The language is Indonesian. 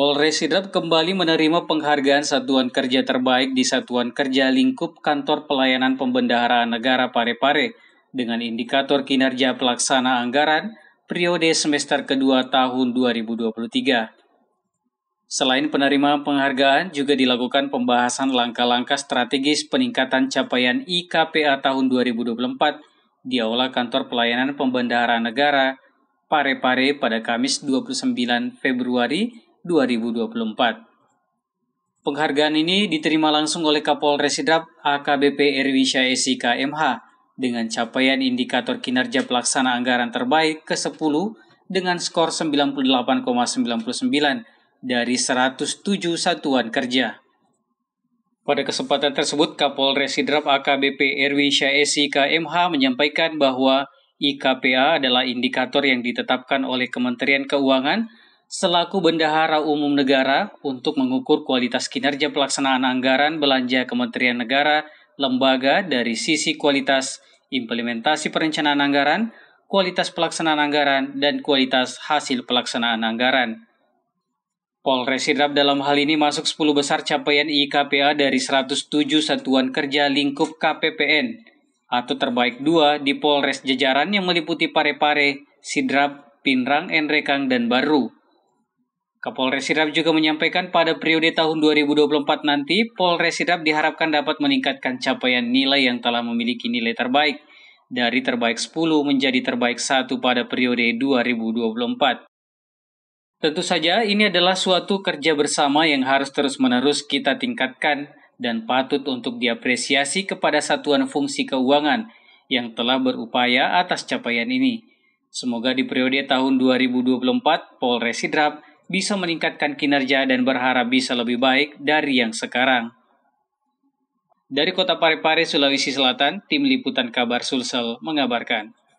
Polres Sidrap kembali menerima penghargaan Satuan Kerja Terbaik di Satuan Kerja Lingkup Kantor Pelayanan Pembendaharaan Negara Parepare dengan indikator kinerja pelaksana anggaran periode semester kedua tahun 2023. Selain penerimaan penghargaan, juga dilakukan pembahasan langkah-langkah strategis peningkatan capaian IKPA tahun 2024 di Aula Kantor Pelayanan Pembendaharaan Negara Parepare pada Kamis 29 Februari 2024. Penghargaan ini diterima langsung oleh Kapolres Sidrap AKBP Erwisha Syaesi MH dengan capaian indikator kinerja pelaksana anggaran terbaik ke-10 dengan skor 98,99 dari 107 satuan kerja. Pada kesempatan tersebut, Kapolres Sidrap AKBP Erwisha Syaesi KMH menyampaikan bahwa IKPA adalah indikator yang ditetapkan oleh Kementerian Keuangan – selaku Bendahara Umum Negara untuk mengukur kualitas kinerja pelaksanaan anggaran belanja Kementerian Negara lembaga dari sisi kualitas implementasi perencanaan anggaran, kualitas pelaksanaan anggaran, dan kualitas hasil pelaksanaan anggaran. Polres Sidrap dalam hal ini masuk 10 besar capaian IKPA dari 107 satuan kerja lingkup KPPN atau terbaik dua di Polres Jajaran yang meliputi Parepare, Sidrap, Pinrang, Enrekang, dan Baru. Kapolres Sidrap juga menyampaikan pada periode tahun 2024 nanti, Polres Sidrap diharapkan dapat meningkatkan capaian nilai yang telah memiliki nilai terbaik dari terbaik 10 menjadi terbaik 1 pada periode 2024. Tentu saja ini adalah suatu kerja bersama yang harus terus-menerus kita tingkatkan dan patut untuk diapresiasi kepada satuan fungsi keuangan yang telah berupaya atas capaian ini. Semoga di periode tahun 2024 Polres Sidrap bisa meningkatkan kinerja dan berharap bisa lebih baik dari yang sekarang. Dari kota Parepare, Sulawesi Selatan, tim liputan kabar Sulsel mengabarkan.